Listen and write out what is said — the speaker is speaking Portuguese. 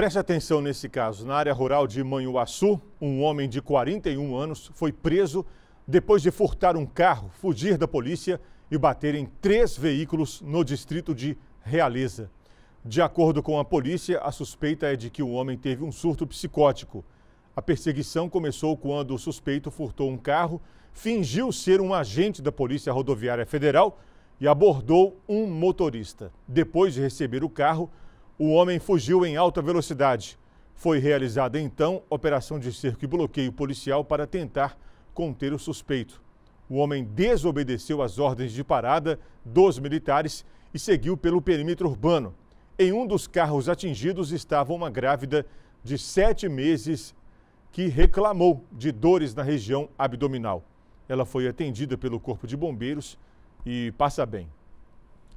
Preste atenção nesse caso. Na área rural de Manhuaçu, um homem de 41 anos foi preso depois de furtar um carro, fugir da polícia e bater em três veículos no distrito de Realeza. De acordo com a polícia, a suspeita é de que o homem teve um surto psicótico. A perseguição começou quando o suspeito furtou um carro, fingiu ser um agente da Polícia Rodoviária Federal e abordou um motorista. Depois de receber o carro, o homem fugiu em alta velocidade. Foi realizada então operação de cerco e bloqueio policial para tentar conter o suspeito. O homem desobedeceu às ordens de parada dos militares e seguiu pelo perímetro urbano. Em um dos carros atingidos estava uma grávida de sete meses que reclamou de dores na região abdominal. Ela foi atendida pelo Corpo de Bombeiros e passa bem.